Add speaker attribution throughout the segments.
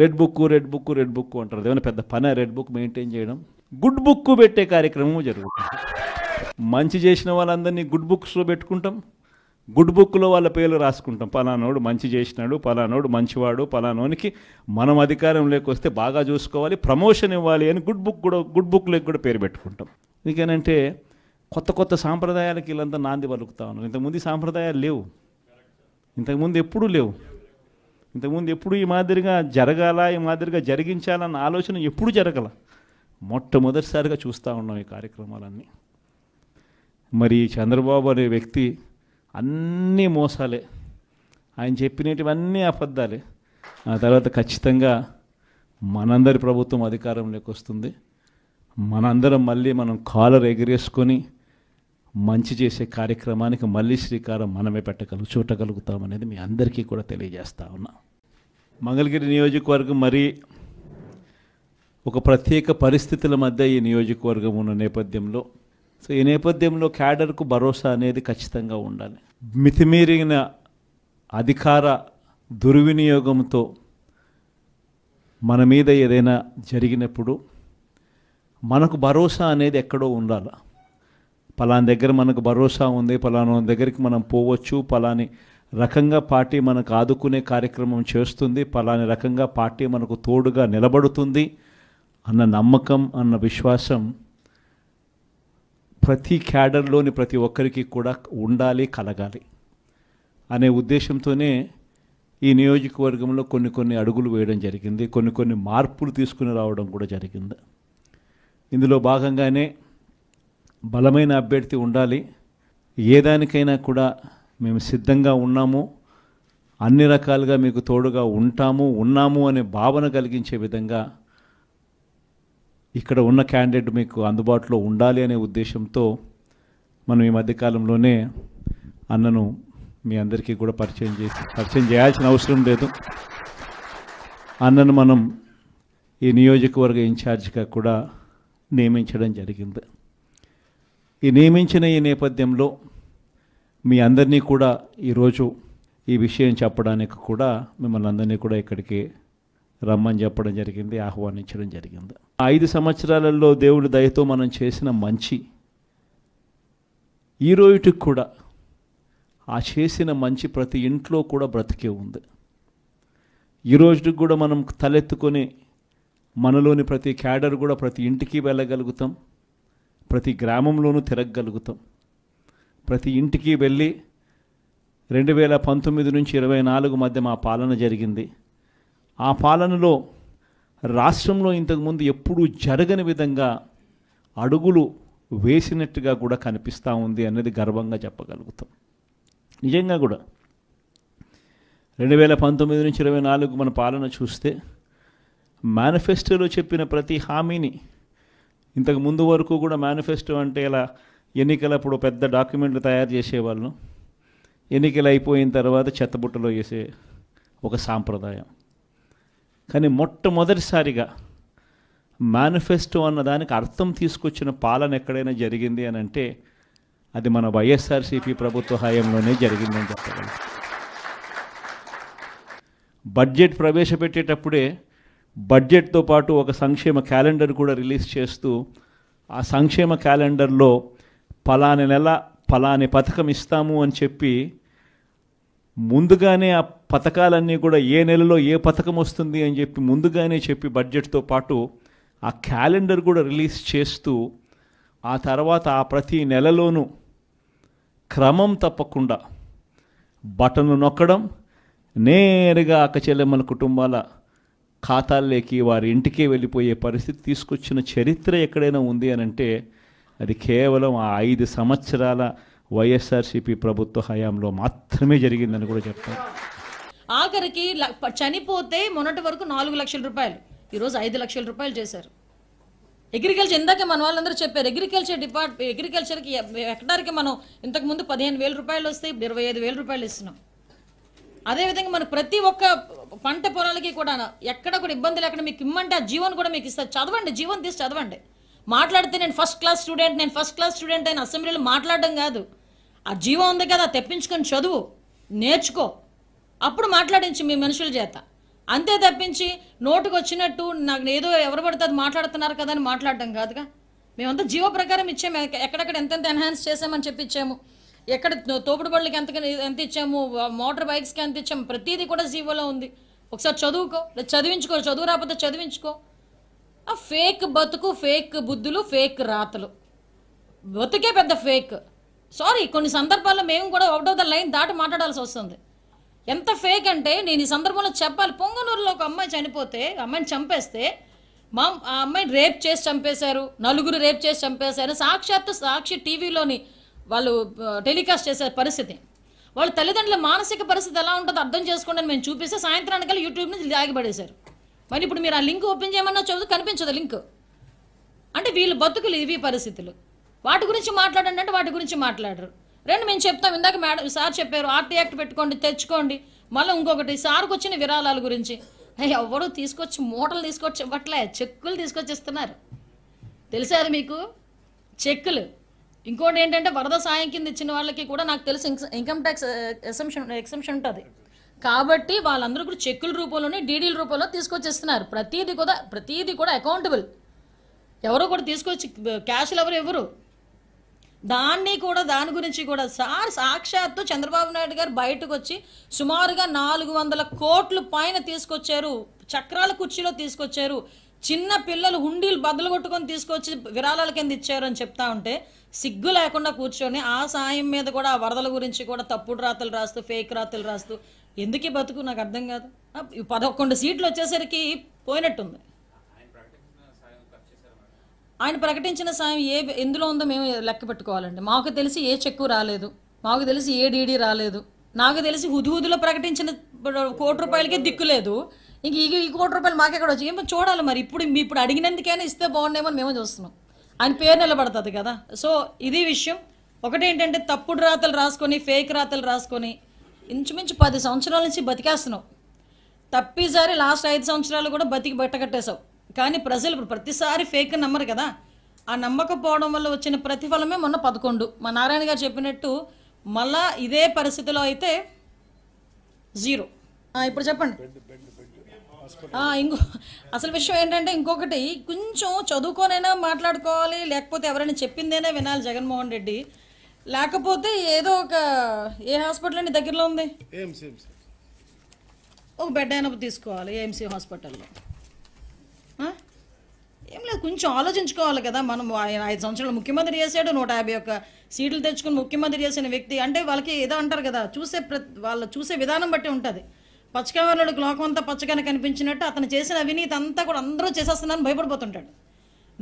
Speaker 1: red book red book red book అంటారు ఏమైనా పెద్ద పని రెడ్ బుక్ మెయింటైన్ చేయడం గుడ్ బుక్ పెట్టే కార్యక్రమం జరుగుతుంది మంచి చేసిన వాళ్ళందరినీ గుడ్ బుక్స్లో పెట్టుకుంటాం గుడ్ బుక్లో వాళ్ళ పేర్లు రాసుకుంటాం పలానోడు మంచి చేసినాడు పలానోడు మంచివాడు పలానోనికి మనం అధికారం లేకొస్తే బాగా చూసుకోవాలి ప్రమోషన్ ఇవ్వాలి అని గుడ్ బుక్ కూడా గుడ్ బుక్లోకి కూడా పేరు పెట్టుకుంటాం ఎందుకనంటే కొత్త కొత్త సాంప్రదాయాలకి వీళ్ళంతా నాంది పలుకుతా ఉన్నారు ఇంతకుముందు సాంప్రదాయాలు లేవు ఇంతకుముందు ఎప్పుడూ లేవు ఇంతకుముందు ఎప్పుడు ఈ మాదిరిగా జరగాల ఈ మాదిరిగా జరిగించాలన్న ఆలోచన ఎప్పుడు జరగల మొట్టమొదటిసారిగా చూస్తూ ఉన్నాం ఈ కార్యక్రమాలన్నీ మరి చంద్రబాబు అనే వ్యక్తి అన్నీ మోసాలే ఆయన చెప్పినటివన్నీ అబద్ధాలే ఆ తర్వాత ఖచ్చితంగా మనందరి ప్రభుత్వం అధికారంలోకి వస్తుంది మనందరం మళ్ళీ మనం కాలర్ ఎగిరేసుకొని మంచి చేసే కార్యక్రమానికి మళ్ళీ శ్రీకారం మనమే పెట్టగలుగు చూడగలుగుతామనేది మీ అందరికీ కూడా తెలియజేస్తా ఉన్నా మంగళగిరి నియోజకవర్గం మరి ఒక ప్రత్యేక పరిస్థితుల మధ్య ఈ నియోజకవర్గం ఉన్న నేపథ్యంలో సో ఈ నేపథ్యంలో క్యాడర్కు భరోసా అనేది ఖచ్చితంగా ఉండాలి మితిమీరిన అధికార దుర్వినియోగంతో మన మీద ఏదైనా జరిగినప్పుడు మనకు భరోసా అనేది ఎక్కడో ఉండాలి పలాని దగ్గర మనకు భరోసా ఉంది పలానా దగ్గరికి మనం పోవచ్చు పలాని రకంగా పార్టీ మనకు ఆదుకునే కార్యక్రమం చేస్తుంది పలాని రకంగా పార్టీ మనకు తోడుగా నిలబడుతుంది అన్న నమ్మకం అన్న విశ్వాసం ప్రతి క్యాడర్లోని ప్రతి ఒక్కరికి కూడా ఉండాలి కలగాలి అనే ఉద్దేశంతోనే ఈ నియోజకవర్గంలో కొన్ని కొన్ని అడుగులు వేయడం జరిగింది కొన్ని కొన్ని మార్పులు తీసుకుని రావడం కూడా జరిగింది ఇందులో భాగంగానే బలమైన అభ్యర్థి ఉండాలి ఏ దానికైనా కూడా మేము సిద్ధంగా ఉన్నాము అన్ని రకాలుగా మీకు తోడుగా ఉంటాము ఉన్నాము అనే భావన కలిగించే విధంగా ఇక్కడ ఉన్న క్యాండిడేట్ మీకు అందుబాటులో ఉండాలి అనే ఉద్దేశంతో మనం ఈ మధ్యకాలంలోనే అన్నను మీ అందరికీ కూడా పరిచయం చేసి పరిచయం చేయాల్సిన అవసరం లేదు అన్నను మనం ఈ నియోజకవర్గ ఇన్ఛార్జిగా కూడా నియమించడం జరిగింది ఈ నియమించిన ఈ నేపథ్యంలో మీ అందరినీ కూడా ఈరోజు ఈ విషయం చెప్పడానికి కూడా మిమ్మల్ని అందరినీ కూడా ఇక్కడికి రమ్మని చెప్పడం జరిగింది ఆహ్వానించడం జరిగింది ఐదు సంవత్సరాలలో దేవుడి దయతో మనం చేసిన మంచి ఈ రోజుకి కూడా ఆ చేసిన మంచి ప్రతి ఇంట్లో కూడా బ్రతికే ఉంది ఈ రోజుకి కూడా మనం తలెత్తుకొని మనలోని ప్రతి క్యాడర్ కూడా ప్రతి ఇంటికి వెళ్ళగలుగుతాం ప్రతి గ్రామంలోనూ తిరగగలుగుతాం ప్రతి ఇంటికి వెళ్ళి రెండు వేల పంతొమ్మిది నుంచి ఇరవై నాలుగు మధ్య మా పాలన జరిగింది ఆ పాలనలో రాష్ట్రంలో ఇంతకుముందు ఎప్పుడూ జరగని విధంగా అడుగులు వేసినట్టుగా కూడా కనిపిస్తూ ఉంది అనేది గర్వంగా చెప్పగలుగుతాం నిజంగా కూడా రెండు వేల పంతొమ్మిది నుంచి ఇరవై నాలుగు మన పాలన చూస్తే మేనిఫెస్టోలో చెప్పిన ప్రతి హామీని ఇంతకు ముందు వరకు కూడా మేనిఫెస్టో అంటే ఇలా ఎన్నికలప్పుడు పెద్ద డాక్యుమెంట్లు తయారు చేసేవాళ్ళం ఎన్నికలు అయిపోయిన తర్వాత చెత్తబుట్టలో వేసే ఒక సాంప్రదాయం కానీ మొట్టమొదటిసారిగా మేనిఫెస్టో అన్న దానికి అర్థం తీసుకొచ్చిన పాలన ఎక్కడైనా జరిగింది అని అంటే అది మన వైఎస్ఆర్సీపీ ప్రభుత్వ హయాంలోనే జరిగిందని చెప్పగలం బడ్జెట్ ప్రవేశపెట్టేటప్పుడే బడ్జెట్తో పాటు ఒక సంక్షేమ క్యాలెండర్ కూడా రిలీజ్ చేస్తూ ఆ సంక్షేమ క్యాలెండర్లో పలాని నెల పలాని పథకం ఇస్తాము అని చెప్పి ముందుగానే ఆ పథకాలన్నీ కూడా ఏ నెలలో ఏ పథకం వస్తుంది అని చెప్పి ముందుగానే చెప్పి బడ్జెట్తో పాటు ఆ క్యాలెండర్ కూడా రిలీజ్ చేస్తూ ఆ తర్వాత ఆ ప్రతి నెలలోనూ క్రమం తప్పకుండా బటన్ నొక్కడం నేరుగా చెల్లెమ్మల కుటుంబాల ఖాతాల్లోకి వారి ఇంటికే వెళ్ళిపోయే పరిస్థితి తీసుకొచ్చిన చరిత్ర ఎక్కడైనా ఉంది అని అంటే అది కేవలం ఆ ఐదు సంవత్సరాల వైఎస్ఆర్సీపీ ప్రభుత్వ హయాంలో మాత్రమే జరిగిందని కూడా చెప్తాను
Speaker 2: ఆఖరికి చనిపోతే మొన్నటి వరకు నాలుగు లక్షల రూపాయలు ఈరోజు ఐదు లక్షల రూపాయలు చేశారు అగ్రికల్చర్ ఇందాక మన వాళ్ళందరూ చెప్పారు అగ్రికల్చర్ డిపార్ట్ అగ్రికల్చర్కి ఎక్కడానికి మనం ఇంతకుముందు పదిహేను వేల రూపాయలు వస్తే ఇప్పుడు ఇరవై ఐదు వేల రూపాయలు ఇస్తున్నాం అదేవిధంగా మన ప్రతి ఒక్క పంట పొలాలకి కూడా ఎక్కడ కూడా ఇబ్బంది లేకుండా మీకు ఇమ్మంటే ఆ జీవన్ కూడా మీకు ఇస్తారు చదవండి జీవన్ తీసి చదవండి మాట్లాడితే నేను ఫస్ట్ క్లాస్ స్టూడెంట్ నేను ఫస్ట్ క్లాస్ స్టూడెంట్ అయిన అసెంబ్లీలో మాట్లాడడం కాదు ఆ జీవం ఉంది కదా తెప్పించుకొని చదువు నేర్చుకో అప్పుడు మాట్లాడించి మీ మనుషుల చేత అంతే తప్పించి నోటుకు వచ్చినట్టు నాకు ఏదో ఎవరు పడుతుంది మాట్లాడుతున్నారు కదా అని మాట్లాడడం కాదుగా మేమంతా జీవ ప్రకారం ఇచ్చాము ఎక్కడెక్కడ ఎంతెంత ఎన్హాన్స్ చేసామని చెప్పి ఇచ్చాము ఎక్కడ తోపుడు బళ్ళకి ఎంత ఎంత ఇచ్చాము మోటార్ బైక్స్కి ఎంత ఇచ్చాము ప్రతిదీ కూడా జీవోలో ఉంది ఒకసారి చదువుకో చదివించుకో చదువు రాకపోతే చదివించుకో ఆ ఫేక్ బతుకు ఫేక్ బుద్ధులు ఫేక్ రాతలు బతుకే పెద్ద ఫేక్ సారీ కొన్ని సందర్భాల్లో మేము కూడా అవుట్ ఆఫ్ ద లైన్ దాటి మాట్లాడాల్సి వస్తుంది ఎంత ఫేక్ అంటే నేను ఈ సందర్భంలో చెప్పాలి పొంగనూరులో ఒక అమ్మాయి చనిపోతే అమ్మాయిని చంపేస్తే మా ఆ అమ్మాయిని రేప్ చేసి చంపేశారు నలుగురు రేప్ చేసి చంపేశారు సాక్షాత్తు సాక్షి టీవీలోని వాళ్ళు టెలికాస్ట్ చేసే పరిస్థితి వాళ్ళ తల్లిదండ్రుల మానసిక పరిస్థితి ఎలా ఉంటుందో అర్థం చేసుకోండి అని మేము చూపిస్తే సాయంత్రానికల్లా యూట్యూబ్ నుంచి దాగిపడేశారు మరి ఇప్పుడు మీరు ఆ లింక్ ఓపెన్ చేయమన్నా చదువు కనిపించదు లింక్ అంటే వీళ్ళు బతుకులు ఇవి పరిస్థితులు వాటి గురించి మాట్లాడండి అంటే వాటి గురించి మాట్లాడరు రెండు మేము చెప్తాం ఇందాక మేడం సార్ చెప్పారు ఆర్టీ యాక్ట్ పెట్టుకోండి తెచ్చుకోండి మళ్ళీ ఇంకొకటి సార్కి వచ్చిన విరాళాల గురించి ఎవరు తీసుకొచ్చి మూటలు తీసుకొచ్చి ఇవ్వట్లే చెక్కులు తీసుకొచ్చి ఇస్తున్నారు తెలిసారు మీకు చెక్కులు ఇంకోటి ఏంటంటే వరద సాయం కింద ఇచ్చిన వాళ్ళకి కూడా నాకు తెలిసి ఇన్కమ్ ట్యాక్స్ ఎక్సెంప్షన్ ఎక్సెంప్షన్ ఉంటుంది కాబట్టి వాళ్ళందరూ కూడా చెక్కుల రూపంలోనే డీడీల రూపంలో తీసుకొచ్చేస్తున్నారు ప్రతీది కూడా ప్రతీది కూడా అకౌంటబుల్ ఎవరో కూడా తీసుకొచ్చి క్యాష్లు ఎవరు ఎవరు దాన్ని కూడా దాని గురించి కూడా సార్ సాక్షాత్తు చంద్రబాబు నాయుడు గారు బయటకు వచ్చి సుమారుగా నాలుగు వందల కోట్లు పైన తీసుకొచ్చారు చక్రాల కుర్చీలో తీసుకొచ్చారు చిన్న పిల్లలు హుండీలు బద్దలు కొట్టుకొని తీసుకొచ్చి విరాళాల కింద అని చెప్తా ఉంటే సిగ్గు లేకుండా కూర్చొని ఆ సాయం మీద కూడా ఆ వరదల గురించి కూడా తప్పుడు రాతలు రాస్తూ ఫేక్ రాతలు రాస్తూ ఎందుకే బతుకు నాకు అర్థం కాదు పదకొండు సీట్లు వచ్చేసరికి పోయినట్టుంది ఆయన ప్రకటించిన సాయం ఏ ఎందులో ఉందో మేము లెక్క పెట్టుకోవాలండి మాకు తెలిసి ఏ చెక్కు రాలేదు మాకు తెలిసి ఏ డీడీ రాలేదు నాకు తెలిసి హుదుహుదులో ప్రకటించిన కోటి రూపాయలకే దిక్కులేదు ఇంక ఈ కోటి రూపాయలు మాకెక్కడ వచ్చి ఏమో చూడాలి మరి ఇప్పుడు మీ ఇప్పుడు అడిగినందుకైనా ఇస్తే బాగుండేమో మేము చూస్తున్నాం ఆయన పేరు నిలబడుతుంది కదా సో ఇది విషయం ఒకటేంటంటే తప్పుడు రాతలు రాసుకొని ఫేక్ రాతలు రాసుకొని ఇంచుమించు పది సంవత్సరాల నుంచి బతికేస్తున్నావు తప్పిసారి లాస్ట్ ఐదు సంవత్సరాలు కూడా బతికి బట్టకట్టేశావు కానీ ప్రజలు ఇప్పుడు ప్రతిసారి ఫేక్ నమ్మరు కదా ఆ నమ్మకపోవడం వల్ల వచ్చిన ప్రతిఫలమే మొన్న పదకొండు మా నారాయణ గారు చెప్పినట్టు మళ్ళా ఇదే పరిస్థితిలో అయితే జీరో ఇప్పుడు చెప్పండి ఇంకో అసలు విషయం ఏంటంటే ఇంకొకటి కొంచెం చదువుకోనైనా మాట్లాడుకోవాలి లేకపోతే ఎవరైనా చెప్పిందేనా వినాలి జగన్మోహన్ రెడ్డి లేకపోతే ఏదో ఒక ఏ హాస్పిటల్ అండి దగ్గరలో ఉంది ఒక బెడ్ అయినప్పుడు తీసుకోవాలి ఏఎంసీ హాస్పిటల్లో ఏం లేదు కొంచెం ఆలోచించుకోవాలి కదా మనం ఆయన ఐదు సంవత్సరాలు ముఖ్యమంత్రి చేశాడు నూట యాభై ఒక్క సీట్లు తెచ్చుకుని ముఖ్యమంత్రి చేసిన వ్యక్తి అంటే వాళ్ళకి ఏదో అంటారు కదా చూసే వాళ్ళు చూసే విధానం బట్టి ఉంటుంది పచ్చకవర్ణుడికి లోకం అంతా పచ్చగానే కనిపించినట్టు అతను చేసిన అవినీతి అంతా కూడా అందరూ చేసేస్తున్నారని భయపడిపోతుంటాడు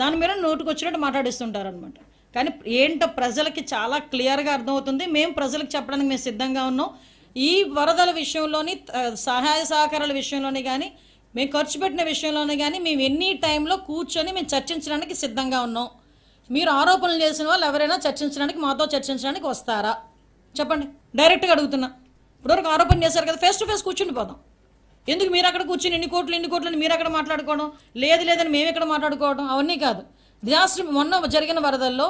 Speaker 2: దాని మీద నోటుకు వచ్చినట్టు మాట్లాడిస్తుంటారు అనమాట కానీ ఏంటో ప్రజలకి చాలా క్లియర్గా అర్థమవుతుంది మేము ప్రజలకు చెప్పడానికి మేము సిద్ధంగా ఉన్నాం ఈ వరదల విషయంలోని సహాయ సహకారాల విషయంలోని కానీ మేము ఖర్చు పెట్టిన విషయంలోనే కానీ మేము ఎన్ని టైంలో కూర్చొని మేము చర్చించడానికి సిద్ధంగా ఉన్నాం మీరు ఆరోపణలు చేసిన వాళ్ళు ఎవరైనా చర్చించడానికి మాతో చర్చించడానికి వస్తారా చెప్పండి డైరెక్ట్గా అడుగుతున్నా ఇప్పటివరకు ఆరోపణ చేశారు కదా ఫేస్ టు ఫేస్ కూర్చుని పోదాం ఎందుకు మీరు అక్కడ కూర్చుని ఎన్ని కోట్లు ఎన్ని కోట్లు మీరు అక్కడ మాట్లాడుకోవడం లేదు లేదని మేము ఇక్కడ మాట్లాడుకోవడం అవన్నీ కాదు డిజాస్టర్ మొన్న జరిగిన వరదల్లో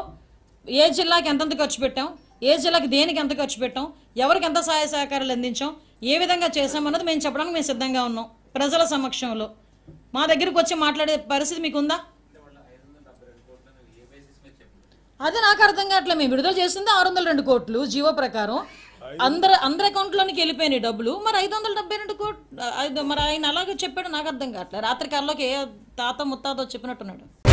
Speaker 2: ఏ జిల్లాకి ఎంతెంత ఖర్చు పెట్టాం ఏ జిల్లాకి దేనికి ఎంత ఖర్చు పెట్టాం ఎవరికి ఎంత సహాయ సహకారాలు అందించాం ఏ విధంగా చేసామన్నది మేము చెప్పడానికి మేము సిద్ధంగా ఉన్నాం ప్రజల సమక్షంలో మా దగ్గరికి వచ్చి మాట్లాడే పరిస్థితి మీకుందా అదే నాకు అర్థం కావట్లే మేము విడుదల చేసింది ఆరు వందల రెండు కోట్లు జీవో ప్రకారం అందరు అందరి అకౌంట్లోనికి వెళ్ళిపోయినాయి డబ్బులు మరి ఐదు వందల డెబ్బై రెండు కోట్లు మరి ఆయన అలాగే చెప్పాడు నాకు అర్థం కావట్లేదు రాత్రి కల్లోకి ఏ తాత ముత్తాతో చెప్పినట్టున్నాడు